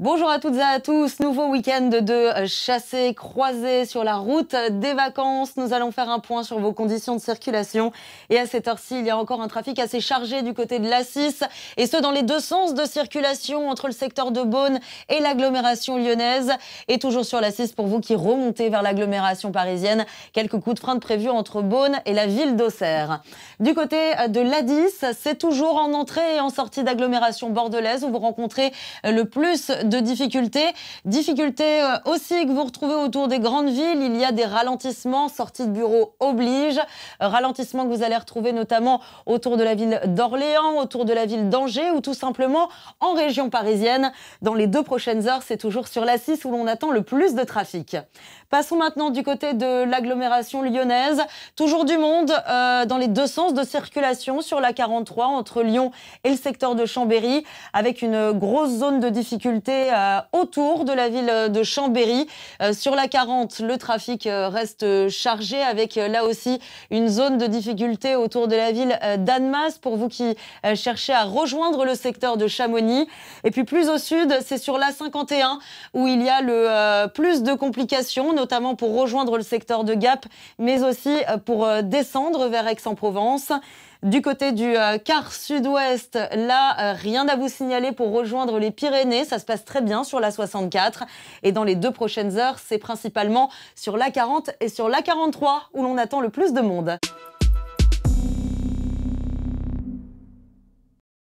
Bonjour à toutes et à tous, nouveau week-end de euh, chasser croisés sur la route des vacances. Nous allons faire un point sur vos conditions de circulation. Et à cette heure-ci, il y a encore un trafic assez chargé du côté de l'Assis, et ce dans les deux sens de circulation entre le secteur de Beaune et l'agglomération lyonnaise. Et toujours sur la pour vous qui remontez vers l'agglomération parisienne, quelques coups de frein de prévus entre Beaune et la ville d'Auxerre. Du côté euh, de l'Adis, c'est toujours en entrée et en sortie d'agglomération bordelaise où vous rencontrez euh, le plus difficultés. Difficultés euh, aussi que vous retrouvez autour des grandes villes. Il y a des ralentissements, sorties de bureau oblige. Euh, ralentissements que vous allez retrouver notamment autour de la ville d'Orléans, autour de la ville d'Angers ou tout simplement en région parisienne. Dans les deux prochaines heures, c'est toujours sur la 6 où l'on attend le plus de trafic. Passons maintenant du côté de l'agglomération lyonnaise. Toujours du monde euh, dans les deux sens de circulation sur la 43 entre Lyon et le secteur de Chambéry avec une grosse zone de difficulté euh, autour de la ville de Chambéry. Euh, sur la 40, le trafic euh, reste chargé avec là aussi une zone de difficulté autour de la ville d'Annemasse pour vous qui cherchez à rejoindre le secteur de Chamonix. Et puis plus au sud, c'est sur la 51 où il y a le plus de complications, notamment pour rejoindre le secteur de Gap, mais aussi pour descendre vers Aix-en-Provence. Du côté du euh, quart sud-ouest, là, euh, rien à vous signaler pour rejoindre les Pyrénées. Ça se passe très bien sur la 64. Et dans les deux prochaines heures, c'est principalement sur la 40 et sur la 43 où l'on attend le plus de monde.